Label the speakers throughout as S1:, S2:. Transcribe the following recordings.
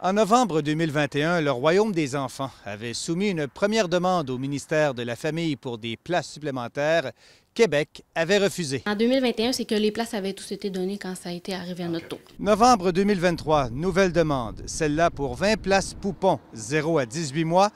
S1: En novembre 2021, le Royaume des enfants avait soumis une première demande au ministère de la Famille pour des places supplémentaires. Québec avait refusé. En 2021,
S2: c'est que les places avaient tous été données quand ça a été arrivé à notre tour.
S1: Novembre 2023, nouvelle demande, celle-là pour 20 places poupons, 0 à 18 mois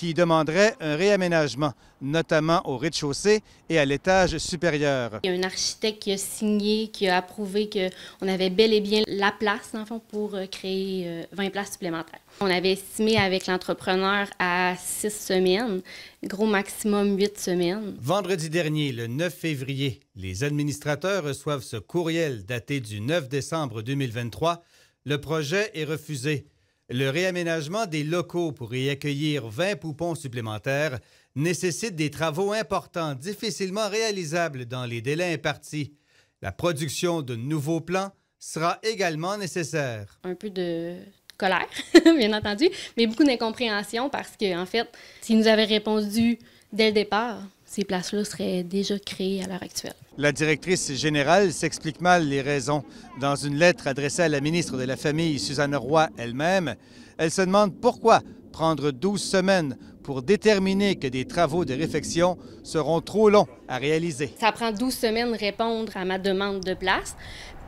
S1: qui demanderait un réaménagement, notamment au rez-de-chaussée et à l'étage supérieur. Il y
S2: a un architecte qui a signé, qui a approuvé qu'on avait bel et bien la place, en pour euh, créer 20 euh, places supplémentaires. On avait estimé avec l'entrepreneur à 6 semaines, gros maximum 8 semaines.
S1: Vendredi dernier, le 9 février, les administrateurs reçoivent ce courriel daté du 9 décembre 2023. Le projet est refusé. Le réaménagement des locaux pour y accueillir 20 poupons supplémentaires nécessite des travaux importants difficilement réalisables dans les délais impartis. La production de nouveaux plans sera également nécessaire.
S2: Un peu de colère, bien entendu, mais beaucoup d'incompréhension parce que, en fait, s'ils nous avaient répondu dès le départ, ces places-là seraient déjà créées à l'heure actuelle.
S1: La directrice générale s'explique mal les raisons. Dans une lettre adressée à la ministre de la Famille, Suzanne Roy elle-même, elle se demande pourquoi prendre 12 semaines pour déterminer que des travaux de réfection seront trop longs à réaliser.
S2: Ça prend 12 semaines répondre à ma demande de place.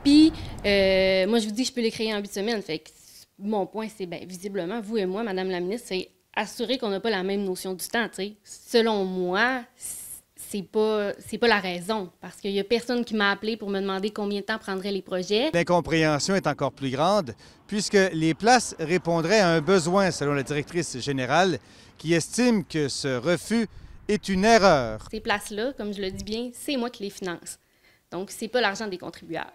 S2: Puis, euh, moi, je vous dis, je peux les créer en 8 semaines. Fait mon point, c'est bien, visiblement, vous et moi, Madame la ministre, c'est assurer qu'on n'a pas la même notion du temps. Selon moi, c'est pas c'est pas la raison parce qu'il y a personne qui m'a appelé pour me demander combien de temps prendraient les projets.
S1: L'incompréhension est encore plus grande puisque les places répondraient à un besoin selon la directrice générale qui estime que ce refus est une erreur. Ces
S2: places-là, comme je le dis bien, c'est moi qui les finance. Donc c'est pas l'argent des contribuables.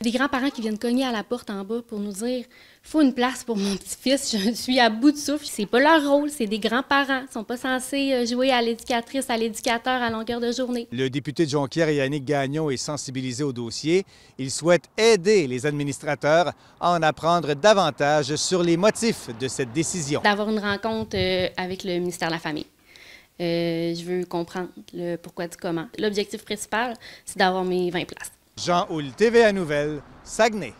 S2: Des grands-parents qui viennent cogner à la porte en bas pour nous dire faut une place pour mon petit-fils, je suis à bout de souffle. C'est pas leur rôle, c'est des grands-parents. Ils sont pas censés euh, jouer à l'éducatrice, à l'éducateur à longueur de journée.
S1: Le député de Jonquière, Yannick Gagnon, est sensibilisé au dossier. Il souhaite aider les administrateurs à en apprendre davantage sur les motifs de cette décision.
S2: D'avoir une rencontre euh, avec le ministère de la Famille. Euh, je veux comprendre le pourquoi du comment. L'objectif principal, c'est d'avoir mes
S1: 20 places. Jean Houle, TVA Nouvelle, Saguenay.